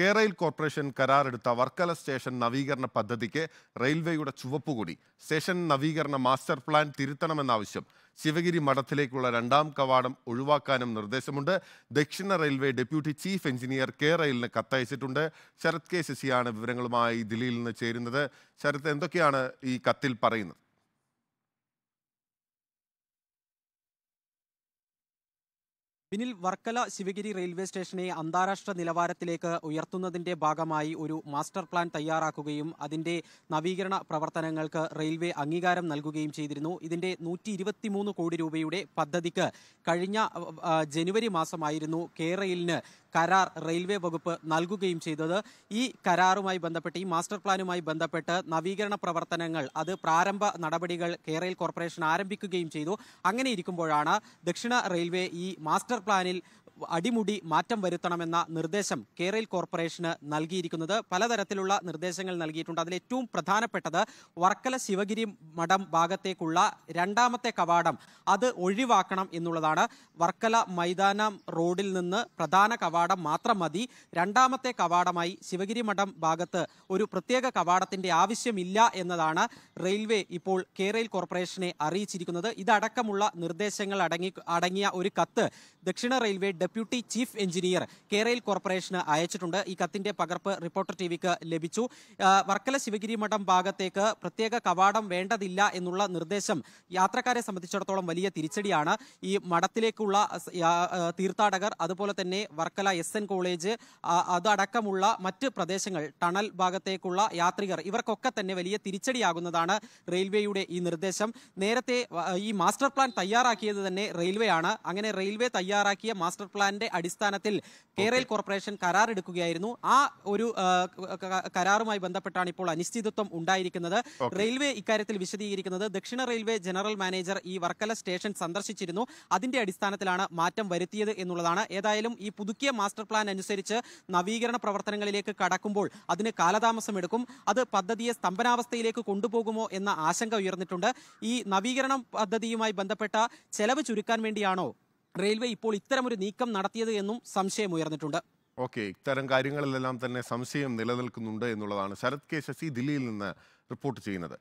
K rail corporation കരാറെടുത്ത Varkala station നവീകരണ പദ്ധതിക്ക് റെയിൽവേയുടെ ചുവപ്പുകൂടി സ്റ്റേഷൻ നവീകരണ മാസ്റ്റർ പ്ലാൻ തിരുത്തണമെന്നാവശ്യം ശിവഗിരി മഠത്തിലേക്കുള്ള രണ്ടാം കവാടം ഒഴിവാക്കാനും നിർദ്ദേശമുണ്ട് ദക്ഷിണ railway deputy chief engineer K റെയിലിന് കത്തയച്ചിട്ടുണ്ട് ശരത് കെ ശശിയാണ് വിവരങ്ങളുമായി ദില്ലിയിൽ നിന്ന് ചേരുന്നത് ശരത് എന്തൊക്കെയാണ് ഈ കത്തിൽ പറയുന്നത് പിന്നിൽ വർക്കല ശിവഗിരി റെയിൽവേ സ്റ്റേഷനെ അന്താരാഷ്ട്ര നിലവാരത്തിലേക്ക് ഉയർത്തുന്നതിന്റെ ഭാഗമായി ഒരു മാസ്റ്റർ പ്ലാൻ തയ്യാറാക്കുകയും അതിന്റെ നവീകരണ പ്രവർത്തനങ്ങൾക്ക് റെയിൽവേ അംഗീകാരം നൽകുകയും ചെയ്തിരുന്നു ഇതിന്റെ നൂറ്റി കോടി രൂപയുടെ പദ്ധതിക്ക് കഴിഞ്ഞ ജനുവരി മാസമായിരുന്നു കേരളയിലിന് കരാർ റെയിൽവേ വകുപ്പ് നൽകുകയും ചെയ്തത് ഈ കരാറുമായി ബന്ധപ്പെട്ട് ഈ മാസ്റ്റർ പ്ലാനുമായി ബന്ധപ്പെട്ട് നവീകരണ പ്രവർത്തനങ്ങൾ അത് പ്രാരംഭ നടപടികൾ കെ റെയിൽ കോർപ്പറേഷൻ ആരംഭിക്കുകയും ചെയ്തു അങ്ങനെ ഇരിക്കുമ്പോഴാണ് ദക്ഷിണ റെയിൽവേ ഈ മാസ്റ്റർ പ്ലാനിൽ അടിമുടി മാറ്റം വരുത്തണമെന്ന നിർദ്ദേശം കേരയിൽ കോർപ്പറേഷന് നൽകിയിരിക്കുന്നത് പലതരത്തിലുള്ള നിർദ്ദേശങ്ങൾ നൽകിയിട്ടുണ്ട് അതിൽ ഏറ്റവും പ്രധാനപ്പെട്ടത് വർക്കല ശിവഗിരി മഠം ഭാഗത്തേക്കുള്ള രണ്ടാമത്തെ കവാടം അത് ഒഴിവാക്കണം എന്നുള്ളതാണ് വർക്കല മൈതാനം റോഡിൽ നിന്ന് പ്രധാന കവാടം മാത്രം മതി രണ്ടാമത്തെ കവാടമായി ശിവഗിരി മഠം ഭാഗത്ത് ഒരു പ്രത്യേക കവാടത്തിന്റെ ആവശ്യമില്ല എന്നതാണ് റെയിൽവേ ഇപ്പോൾ കേരയിൽ കോർപ്പറേഷനെ അറിയിച്ചിരിക്കുന്നത് ഇതടക്കമുള്ള നിർദ്ദേശങ്ങൾ അടങ്ങി അടങ്ങിയ ഒരു കത്ത് ദക്ഷിണ railway deputy chief engineer K rail കോർപ്പറേഷന് അയച്ചിട്ടുണ്ട് ഈ കത്തിന്റെ പകർപ്പ് റിപ്പോർട്ടർ ടിവിക്ക് ലഭിച്ചു വർക്കല ശിവഗിരി മഠം ഭാഗത്തേക്ക് പ്രത്യേക കവാടം വേണ്ടതില്ല എന്നുള്ള നിർദ്ദേശം യാത്രക്കാരെ സംബന്ധിച്ചിടത്തോളം വലിയ തിരിച്ചടിയാണ് ഈ മഠത്തിലേക്കുള്ള തീർത്ഥാടകർ അതുപോലെ തന്നെ വർക്കല എസ് എൻ കോളേജ് അതടക്കമുള്ള മറ്റ് പ്രദേശങ്ങൾ ടണൽ ഭാഗത്തേക്കുള്ള യാത്രികർ ഇവർക്കൊക്കെ തന്നെ വലിയ തിരിച്ചടിയാകുന്നതാണ് റെയിൽവേയുടെ ഈ നിർദ്ദേശം നേരത്തെ ഈ മാസ്റ്റർ പ്ലാൻ തയ്യാറാക്കിയത് തന്നെ റെയിൽവേ ആണ് അങ്ങനെ റെയിൽവേ തയ്യാറാക്കിയ മാസ്റ്റർ പ്ലാൻ പ്ലാന്റെ അടിസ്ഥാനത്തിൽ കേരള കോർപ്പറേഷൻ കരാർ എടുക്കുകയായിരുന്നു ആ ഒരു കരാറുമായി ബന്ധപ്പെട്ടാണ് ഇപ്പോൾ അനിശ്ചിതത്വം ഉണ്ടായിരിക്കുന്നത് റെയിൽവേ ഇക്കാര്യത്തിൽ വിശദീകരിക്കുന്നത് ദക്ഷിണ റെയിൽവേ ജനറൽ മാനേജർ ഈ വർക്കല സ്റ്റേഷൻ സന്ദർശിച്ചിരുന്നു അതിന്റെ അടിസ്ഥാനത്തിലാണ് മാറ്റം വരുത്തിയത് എന്നുള്ളതാണ് ഏതായാലും ഈ പുതുക്കിയ മാസ്റ്റർ പ്ലാൻ അനുസരിച്ച് നവീകരണ പ്രവർത്തനങ്ങളിലേക്ക് കടക്കുമ്പോൾ അതിന് കാലതാമസം എടുക്കും അത് പദ്ധതിയെ സ്തംഭനാവസ്ഥയിലേക്ക് കൊണ്ടുപോകുമോ എന്ന ആശങ്ക ഉയർന്നിട്ടുണ്ട് ഈ നവീകരണ പദ്ധതിയുമായി ബന്ധപ്പെട്ട ചെലവ് ചുരുക്കാൻ വേണ്ടിയാണോ റെയിൽവേ ഇപ്പോൾ ഇത്തരമൊരു നീക്കം നടത്തിയത് എന്നും സംശയം ഉയർന്നിട്ടുണ്ട് ഓക്കെ ഇത്തരം കാര്യങ്ങളിലെല്ലാം തന്നെ സംശയം നിലനിൽക്കുന്നുണ്ട് എന്നുള്ളതാണ് ശരത് കെ ശശി ദില്ലിയിൽ നിന്ന് റിപ്പോർട്ട് ചെയ്യുന്നത്